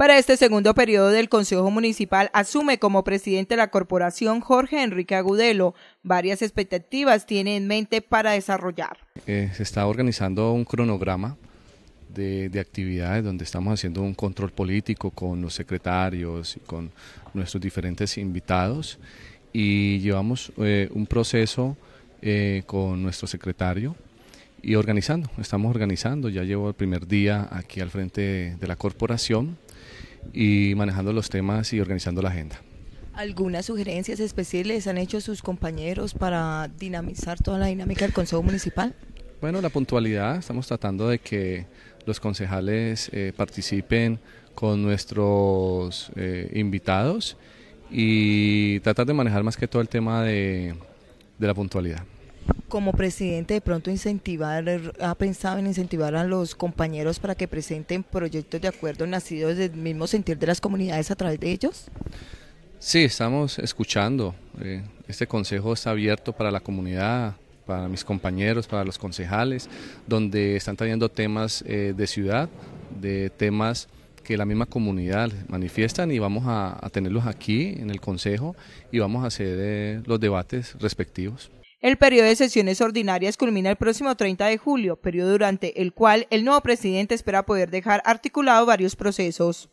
Para este segundo periodo del Consejo Municipal asume como presidente la corporación Jorge Enrique Agudelo. Varias expectativas tiene en mente para desarrollar. Eh, se está organizando un cronograma de, actividades donde estamos haciendo un control político con los secretarios y con nuestros diferentes invitados y llevamos eh, un proceso eh, con nuestro secretario y organizando, estamos organizando, ya llevo el primer día aquí al frente de la corporación y manejando los temas y organizando la agenda. ¿Algunas sugerencias especiales han hecho sus compañeros para dinamizar toda la dinámica del Consejo Municipal? Bueno, la puntualidad, estamos tratando de que los concejales eh, participen con nuestros eh, invitados y tratar de manejar más que todo el tema de la puntualidad como presidente de pronto incentivar, ha pensado en incentivar a los compañeros para que presenten proyectos de acuerdo nacidos del mismo sentir de las comunidades a través de ellos? Sí, estamos escuchando. Eh, este consejo está abierto para la comunidad, para mis compañeros, para los concejales, donde están trayendo temas eh, de ciudad, de temas que la misma comunidad manifiestan y vamos a, tenerlos aquí en el consejo y vamos a hacer eh, los debates respectivos. El periodo de sesiones ordinarias culmina el próximo 30 de julio, periodo durante el cual el nuevo presidente espera poder dejar articulado varios procesos.